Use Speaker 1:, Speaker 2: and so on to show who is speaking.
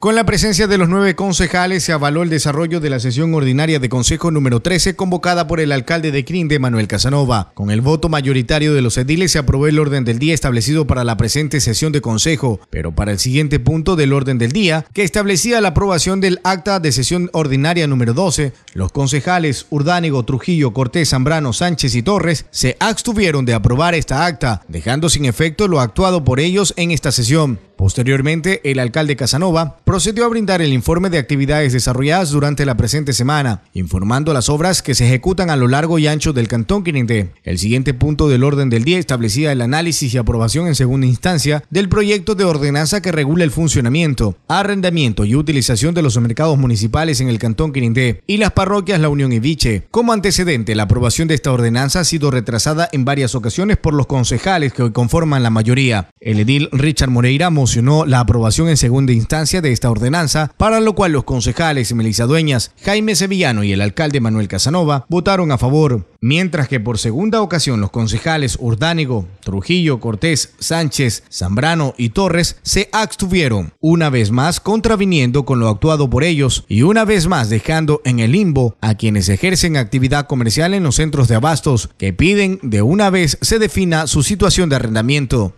Speaker 1: Con la presencia de los nueve concejales se avaló el desarrollo de la sesión ordinaria de Consejo número 13 convocada por el alcalde de Crinde, Manuel Casanova. Con el voto mayoritario de los ediles se aprobó el orden del día establecido para la presente sesión de Consejo, pero para el siguiente punto del orden del día, que establecía la aprobación del acta de sesión ordinaria número 12, los concejales Urdánigo, Trujillo, Cortés, Zambrano, Sánchez y Torres se abstuvieron de aprobar esta acta, dejando sin efecto lo actuado por ellos en esta sesión. Posteriormente, el alcalde Casanova procedió a brindar el informe de actividades desarrolladas durante la presente semana, informando las obras que se ejecutan a lo largo y ancho del Cantón Quirindé. El siguiente punto del orden del día establecía el análisis y aprobación en segunda instancia del proyecto de ordenanza que regula el funcionamiento, arrendamiento y utilización de los mercados municipales en el Cantón Quirindé y las parroquias La Unión y Viche. Como antecedente, la aprobación de esta ordenanza ha sido retrasada en varias ocasiones por los concejales que hoy conforman la mayoría. El edil Richard Moreira mocionó la aprobación en segunda instancia de esta ordenanza, para lo cual los concejales Melissa Dueñas, Jaime Sevillano y el alcalde Manuel Casanova votaron a favor, mientras que por segunda ocasión los concejales Urdánigo, Trujillo, Cortés, Sánchez, Zambrano y Torres se abstuvieron, una vez más contraviniendo con lo actuado por ellos y una vez más dejando en el limbo a quienes ejercen actividad comercial en los centros de abastos que piden de una vez se defina su situación de arrendamiento.